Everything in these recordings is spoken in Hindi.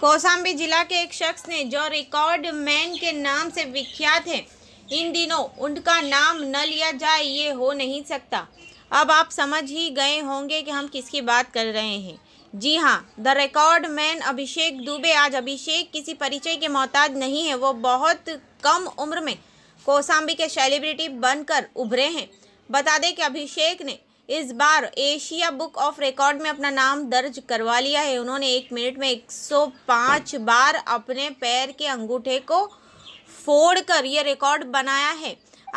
कौशाम्बी जिला के एक शख्स ने जो रिकॉर्ड मैन के नाम से विख्यात है इन दिनों उनका नाम न लिया जाए ये हो नहीं सकता अब आप समझ ही गए होंगे कि हम किसकी बात कर रहे हैं जी हाँ the record man Abhishek Dubey आज अभिषेक किसी परिचय के मोहताज नहीं है वो बहुत कम उम्र में कौशाम्बी के सेलिब्रिटी बनकर उभरे हैं बता दें कि अभिषेक ने इस बार एशिया बुक ऑफ रिकॉर्ड में अपना नाम दर्ज करवा लिया है उन्होंने एक मिनट में 105 बार अपने पैर के अंगूठे को फोड़ कर यह रिकॉर्ड बनाया है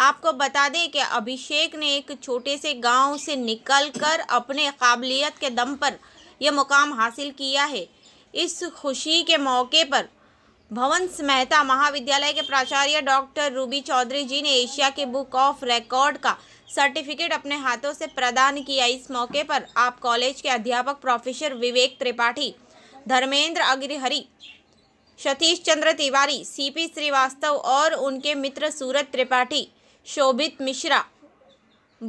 आपको बता दें कि अभिषेक ने एक छोटे से गांव से निकलकर अपने काबिलियत के दम पर यह मुकाम हासिल किया है इस खुशी के मौके पर भवंस मेहता महाविद्यालय के प्राचार्य डॉक्टर रूबी चौधरी जी ने एशिया के बुक ऑफ रिकॉर्ड का सर्टिफिकेट अपने हाथों से प्रदान किया इस मौके पर आप कॉलेज के अध्यापक प्रोफेसर विवेक त्रिपाठी धर्मेंद्र अग्रिहरी सतीश चंद्र तिवारी सीपी श्रीवास्तव और उनके मित्र सूरत त्रिपाठी शोभित मिश्रा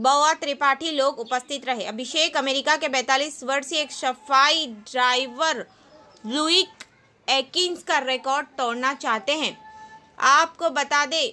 बवा त्रिपाठी लोग उपस्थित रहे अभिषेक अमेरिका के 42 वर्षीय एक सफाई ड्राइवर लुइक एकिंस का रिकॉर्ड तोड़ना चाहते हैं आपको बता दें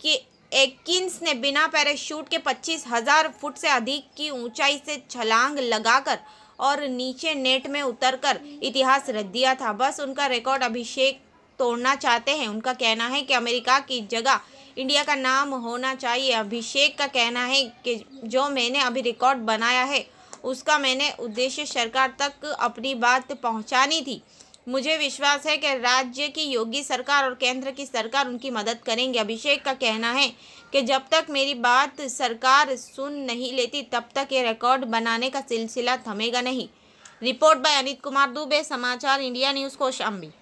कि एकिंस ने बिना पैराशूट के पच्चीस हज़ार फुट से अधिक की ऊंचाई से छलांग लगाकर और नीचे नेट में उतरकर इतिहास रच दिया था बस उनका रिकॉर्ड अभिषेक तोड़ना चाहते हैं उनका कहना है कि अमेरिका की जगह इंडिया का नाम होना चाहिए अभिषेक का कहना है कि जो मैंने अभी रिकॉर्ड बनाया है उसका मैंने उद्देश्य सरकार तक अपनी बात पहुंचानी थी मुझे विश्वास है कि राज्य की योगी सरकार और केंद्र की सरकार उनकी मदद करेंगे अभिषेक का कहना है कि जब तक मेरी बात सरकार सुन नहीं लेती तब तक ये रिकॉर्ड बनाने का सिलसिला थमेगा नहीं रिपोर्ट बाय अनित कुमार दुबे समाचार इंडिया न्यूज़ कोशाम्बी